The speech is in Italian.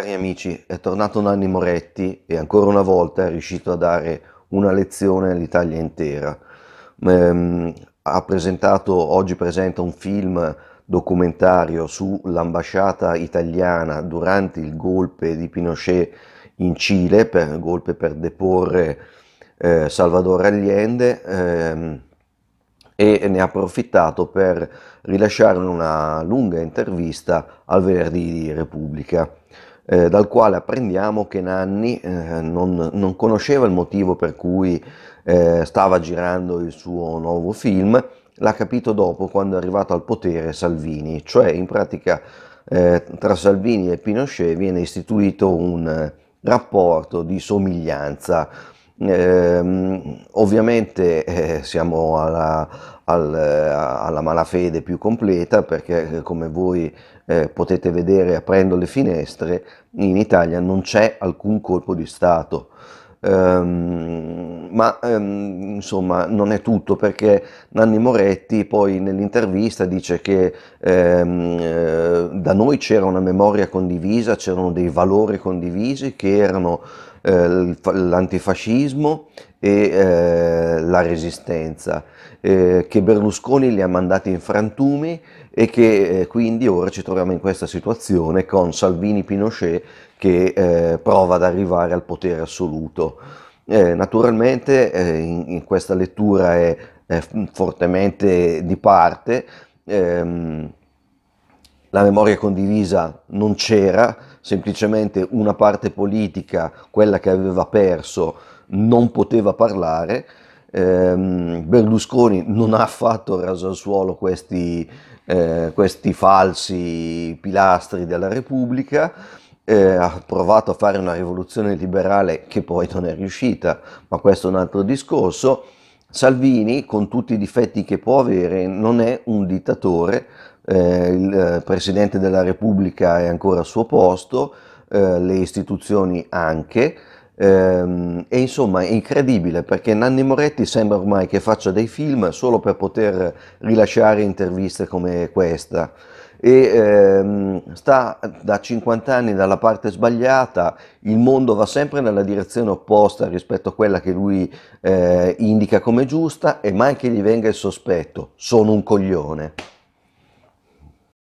Cari amici, è tornato Nanni Moretti e ancora una volta è riuscito a dare una lezione all'Italia intera. Ehm, ha presentato, oggi presenta un film documentario sull'ambasciata italiana durante il golpe di Pinochet in Cile, per, golpe per deporre eh, Salvador Allende. Ehm, e ne ha approfittato per rilasciare una lunga intervista al venerdì di Repubblica eh, dal quale apprendiamo che Nanni eh, non, non, conosceva il motivo per cui eh, stava girando il suo nuovo film, l'ha capito dopo quando è arrivato al potere Salvini, cioè in pratica eh, tra Salvini e Pinochet viene istituito un rapporto di somiglianza. Eh, ovviamente eh, siamo alla, al, eh, alla malafede più completa perché eh, come voi eh, potete vedere aprendo le finestre in Italia non c'è alcun colpo di Stato. Um, ma um, insomma non è tutto perché Nanni Moretti poi nell'intervista dice che um, da noi c'era una memoria condivisa, c'erano dei valori condivisi che erano eh, l'antifascismo e eh, la resistenza, eh, che Berlusconi li ha mandati in frantumi e che eh, quindi ora ci troviamo in questa situazione con Salvini Pinochet che eh, prova ad arrivare al potere assoluto. Eh, naturalmente in, in, questa lettura è, è fortemente di parte. Ehm, la memoria condivisa non c'era, semplicemente una parte politica, quella che aveva perso, non poteva parlare. Ehm, Berlusconi non ha affatto raso al suolo questi, eh, questi falsi pilastri della Repubblica, eh, ha provato a fare una rivoluzione liberale che poi non è riuscita, ma questo è un altro discorso. Salvini, con tutti i difetti che può avere, non è un dittatore, eh, il eh, Presidente della Repubblica è ancora al suo posto, eh, le istituzioni anche, ehm, e insomma è incredibile perché Nanni Moretti sembra ormai che faccia dei film solo per poter rilasciare interviste come questa e ehm, sta da 50 anni dalla parte sbagliata, il mondo va sempre nella direzione opposta rispetto a quella che lui eh, indica come giusta e mai che gli venga il sospetto, sono un coglione.